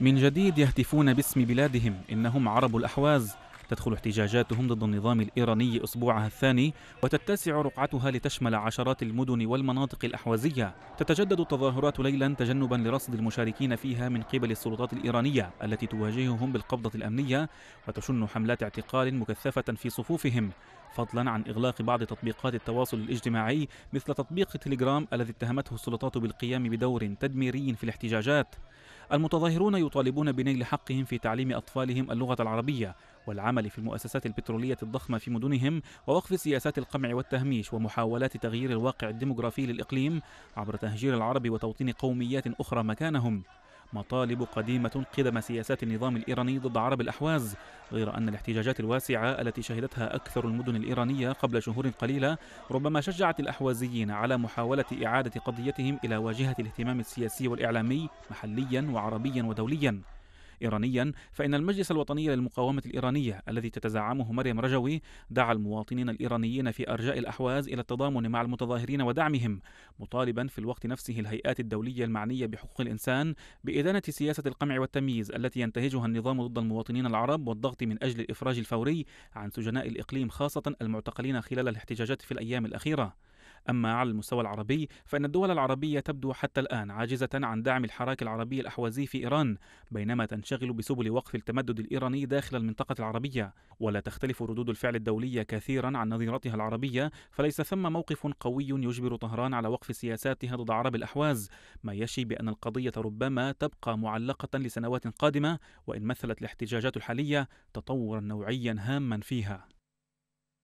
من جديد يهتفون باسم بلادهم إنهم عرب الأحواز تدخل احتجاجاتهم ضد النظام الإيراني أسبوعها الثاني وتتسع رقعتها لتشمل عشرات المدن والمناطق الأحوازية تتجدد التظاهرات ليلا تجنبا لرصد المشاركين فيها من قبل السلطات الإيرانية التي تواجههم بالقبضة الأمنية وتشن حملات اعتقال مكثفة في صفوفهم فضلا عن إغلاق بعض تطبيقات التواصل الاجتماعي مثل تطبيق تليجرام الذي اتهمته السلطات بالقيام بدور تدميري في الاحتجاجات المتظاهرون يطالبون بنيل حقهم في تعليم أطفالهم اللغة العربية والعمل في المؤسسات البترولية الضخمة في مدنهم ووقف سياسات القمع والتهميش ومحاولات تغيير الواقع الديموغرافي للإقليم عبر تهجير العرب وتوطين قوميات أخرى مكانهم مطالب قديمة قدم سياسات النظام الإيراني ضد عرب الأحواز غير أن الاحتجاجات الواسعة التي شهدتها أكثر المدن الإيرانية قبل شهور قليلة ربما شجعت الأحوازيين على محاولة إعادة قضيتهم إلى واجهة الاهتمام السياسي والإعلامي محليا وعربيا ودوليا إيرانيا فإن المجلس الوطني للمقاومة الإيرانية الذي تتزعمه مريم رجوي دعا المواطنين الإيرانيين في أرجاء الأحواز إلى التضامن مع المتظاهرين ودعمهم مطالبا في الوقت نفسه الهيئات الدولية المعنية بحقوق الإنسان بإدانة سياسة القمع والتمييز التي ينتهجها النظام ضد المواطنين العرب والضغط من أجل الإفراج الفوري عن سجناء الإقليم خاصة المعتقلين خلال الاحتجاجات في الأيام الأخيرة أما على المستوى العربي فإن الدول العربية تبدو حتى الآن عاجزة عن دعم الحراك العربي الأحوازي في إيران بينما تنشغل بسبل وقف التمدد الإيراني داخل المنطقة العربية ولا تختلف ردود الفعل الدولية كثيرا عن نظيرتها العربية فليس ثم موقف قوي يجبر طهران على وقف سياساتها ضد عرب الأحواز ما يشي بأن القضية ربما تبقى معلقة لسنوات قادمة وإن مثلت الاحتجاجات الحالية تطورا نوعيا هاما فيها